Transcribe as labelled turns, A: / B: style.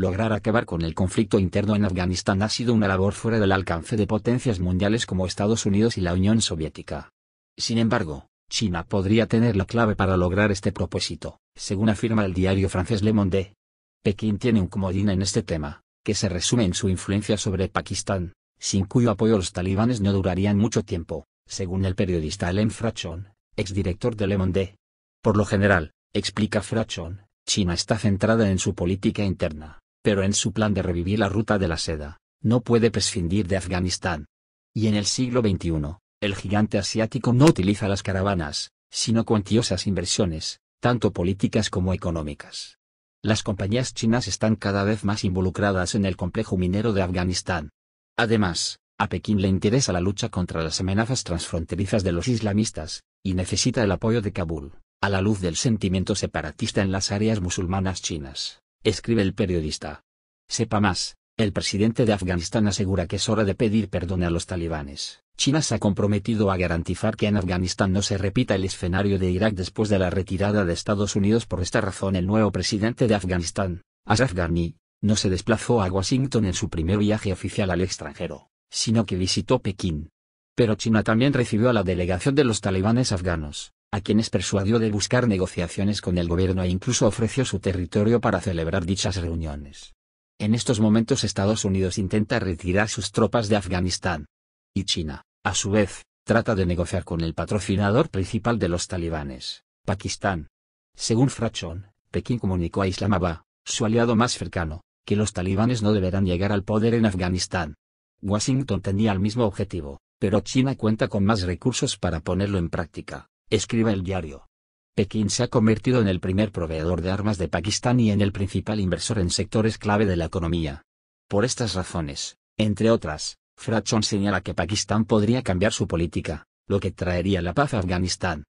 A: Lograr acabar con el conflicto interno en Afganistán ha sido una labor fuera del alcance de potencias mundiales como Estados Unidos y la Unión Soviética. Sin embargo, China podría tener la clave para lograr este propósito, según afirma el diario francés Le Monde. Pekín tiene un comodín en este tema, que se resume en su influencia sobre Pakistán, sin cuyo apoyo los talibanes no durarían mucho tiempo, según el periodista Alain Frachon, exdirector de Le Monde. Por lo general, explica Frachon, China está centrada en su política interna, pero en su plan de revivir la ruta de la seda, no puede prescindir de Afganistán. Y en el siglo XXI, el gigante asiático no utiliza las caravanas, sino cuantiosas inversiones, tanto políticas como económicas. Las compañías chinas están cada vez más involucradas en el complejo minero de Afganistán. Además, a Pekín le interesa la lucha contra las amenazas transfronterizas de los islamistas, y necesita el apoyo de Kabul, a la luz del sentimiento separatista en las áreas musulmanas chinas escribe el periodista. Sepa más, el presidente de Afganistán asegura que es hora de pedir perdón a los talibanes. China se ha comprometido a garantizar que en Afganistán no se repita el escenario de Irak después de la retirada de Estados Unidos. Por esta razón el nuevo presidente de Afganistán, Ashraf Ghani, no se desplazó a Washington en su primer viaje oficial al extranjero, sino que visitó Pekín. Pero China también recibió a la delegación de los talibanes afganos a quienes persuadió de buscar negociaciones con el gobierno e incluso ofreció su territorio para celebrar dichas reuniones. En estos momentos Estados Unidos intenta retirar sus tropas de Afganistán. Y China, a su vez, trata de negociar con el patrocinador principal de los talibanes, Pakistán. Según Frachon, Pekín comunicó a Islamabad, su aliado más cercano, que los talibanes no deberán llegar al poder en Afganistán. Washington tenía el mismo objetivo, pero China cuenta con más recursos para ponerlo en práctica escribe el diario. Pekín se ha convertido en el primer proveedor de armas de Pakistán y en el principal inversor en sectores clave de la economía. Por estas razones, entre otras, Frachon señala que Pakistán podría cambiar su política, lo que traería la paz a Afganistán,